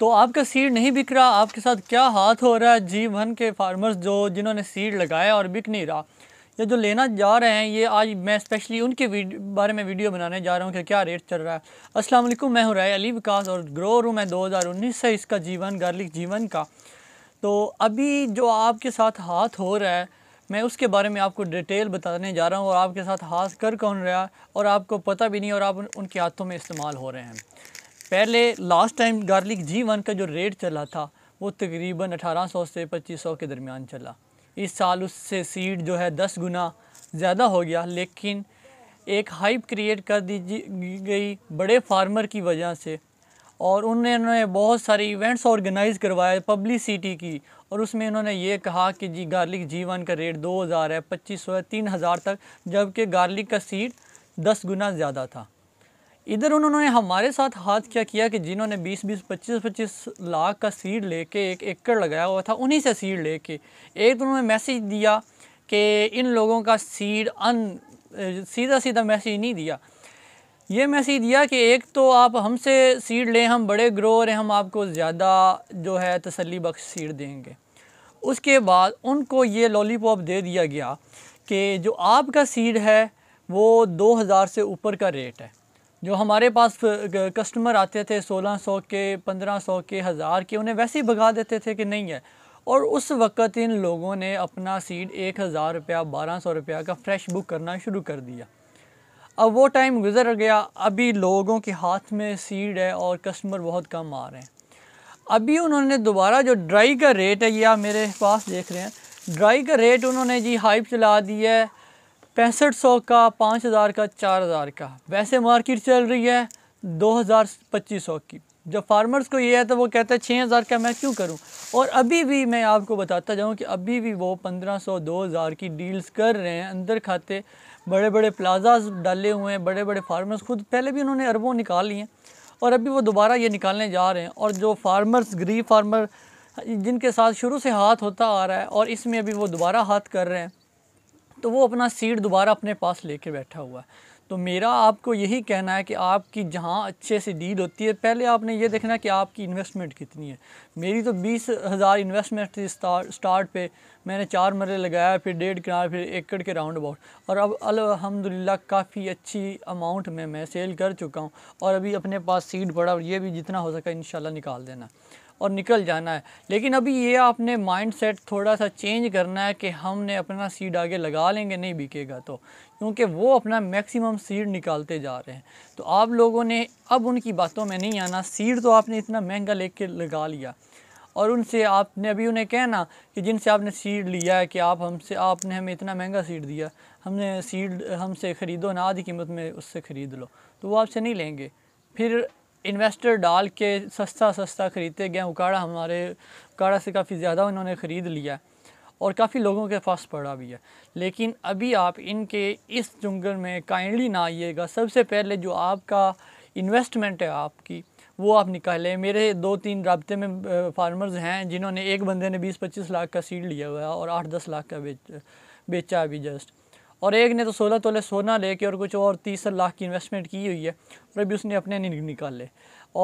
तो आपका सीड नहीं बिक रहा आपके साथ क्या हाथ हो रहा है जी वन के फार्मर्स जो जिन्होंने सीड लगाया और बिक नहीं रहा या जो लेना जा रहे हैं ये आज मैं स्पेशली उनके बारे में वीडियो बनाने जा रहा हूँ कि क्या रेट चल रहा है अस्सलाम वालेकुम मैं राय अली विकास और ग्रो रूम है 2019 से इसका जीवन गार्लिक जीवन का तो अभी जो आपके साथ हाथ हो रहा है मैं उसके बारे में आपको डिटेल बताने जा रहा हूँ और आपके साथ हाथ कर कौन रहा और आपको पता भी नहीं और आप उनके हाथों में इस्तेमाल हो रहे हैं पहले last time garlic G one का जो रेट चला था वो तकरीबन 1800 से 2500 के दरमियान चला इस साल उससे सीड जो है दस गुना ज़्यादा हो गया लेकिन एक हाइप क्रिएट कर दी गई बड़े फार्मर की वजह से और उन्होंने बहुत सारे इवेंट्स ऑर्गेनाइज़ करवाए पब्लिसिटी की और उसमें इन्होंने ये कहा कि जी गार्लिक जी वन का रेट 2000 है 2500 है 3000 तक जबकि गार्लिक का सीड 10 गुना ज़्यादा था इधर उन्होंने हमारे साथ हाथ क्या किया कि जिन्होंने 20 20 25 25 लाख का सीड लेके एक एकड़ लगाया हुआ था उन्हीं से सीड लेके एक तो उन्होंने मैसेज दिया कि इन लोगों का सीड अन सीधा सीधा मैसेज नहीं दिया ये मैसेज दिया कि एक तो आप हमसे सीड लें हम बड़े ग्रोअर हैं हम आपको ज़्यादा जो है तसली बख्श सीड देंगे उसके बाद उनको ये लॉलीपॉप दे दिया गया कि जो आपका सीड है वो 2000 से ऊपर का रेट है जो हमारे पास कस्टमर आते थे 1600 के 1500 के हज़ार के उन्हें वैसे ही भगा देते थे कि नहीं है और उस वक़्त इन लोगों ने अपना सीट एक हज़ार रुपया बारह सौ रुपया का फ़्रेश बुक करना शुरू कर दिया अब वो टाइम गुजर गया अभी लोगों के हाथ में सीड है और कस्टमर बहुत कम आ रहे हैं अभी उन्होंने दोबारा जो ड्राई का रेट है ये आप मेरे पास देख रहे हैं ड्राई का रेट उन्होंने जी हाइप चला दी है पैंसठ सौ का पाँच हज़ार का चार हज़ार का वैसे मार्केट चल रही है दो हज़ार पच्चीस सौ की जब फार्मर्स को ये है तो वो कहते हैं छः हज़ार का मैं क्यों करूं और अभी भी मैं आपको बताता जाऊं कि अभी भी वो पंद्रह सौ दो हज़ार की डील्स कर रहे हैं अंदर खाते बड़े बड़े प्लाजाज डाले हुए हैं बड़े बड़े फार्मर्स खुद पहले भी उन्होंने अरबों निकाल लिए हैं और अभी वो दोबारा ये निकालने जा रहे हैं और जो फार्मर्स गरीब फार्मर जिनके साथ शुरू से हाथ होता आ रहा है और इसमें अभी वो दोबारा हाथ कर रहे हैं तो वो अपना सीट दोबारा अपने पास लेके बैठा हुआ है तो मेरा आपको यही कहना है कि आपकी जहाँ अच्छे से डील होती है पहले आपने ये देखना कि आपकी इन्वेस्टमेंट कितनी है मेरी तो बीस हज़ार इन्वेस्टमेंट थी स्टार्ट पे मैंने चार मरे लगाया फिर डेढ़ किनार फिर एकड़ के राउंड अबाउट और अब अलहमदिल्ला काफ़ी अच्छी अमाउंट में मैं सेल कर चुका हूँ और अभी अपने पास सीट पड़ा और ये भी जितना हो सका इन निकाल देना और निकल जाना है लेकिन अभी ये आपने माइंड सेट थोड़ा सा चेंज करना है कि हमने अपना सीड आगे लगा लेंगे नहीं बिकेगा तो क्योंकि वो अपना मैक्सिमम सीड निकालते जा रहे हैं तो आप लोगों ने अब उनकी बातों में नहीं आना सीड तो आपने इतना महंगा ले कर लगा लिया और उनसे आपने अभी उन्हें कहना कि जिनसे आपने सीड लिया है कि आप हमसे आपने हमें इतना महंगा सीड दिया हमने सीड हमसे ख़रीदो ना आधी कीमत में उससे ख़रीद लो तो वो आपसे नहीं लेंगे फिर इन्वेस्टर डाल के सस्ता सस्ता ख़रीदते गए उकाड़ा हमारे उकाड़ा से काफ़ी ज़्यादा उन्होंने ख़रीद लिया और काफ़ी लोगों के पास पड़ा भी है लेकिन अभी आप इनके इस जंगल में काइंडली ना आइएगा सबसे पहले जो आपका इन्वेस्टमेंट है आपकी वो आप निकालें मेरे दो तीन रबते में फार्मर्स हैं जिन्होंने एक बंदे ने बीस पच्चीस लाख का सीड लिया हुआ है और आठ दस लाख का बेच बेचा अभी जस्ट और एक ने तो सोलह तोले सोना लेके और कुछ और तीस लाख की इन्वेस्टमेंट की हुई है और अभी उसने अपने नहीं निकाले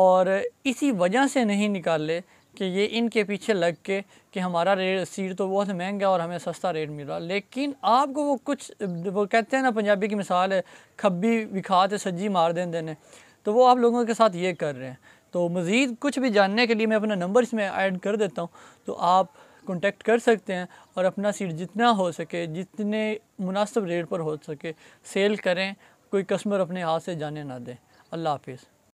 और इसी वजह से नहीं निकाले कि ये इनके पीछे लग के कि हमारा रेट सीट तो बहुत महंगा और हमें सस्ता रेट मिल रहा लेकिन आपको वो कुछ वो कहते हैं ना पंजाबी की मिसाल है खब्बी विखाते सज्जी मार दें देने तो वो आप लोगों के साथ ये कर रहे हैं तो मज़ीद कुछ भी जानने के लिए मैं अपना नंबर इसमें ऐड कर देता हूँ तो आप कॉन्टैक्ट कर सकते हैं और अपना सीट जितना हो सके जितने मुनासिब रेट पर हो सके सेल करें कोई कस्टमर अपने हाथ से जाने ना दें अल्लाह हाफिज़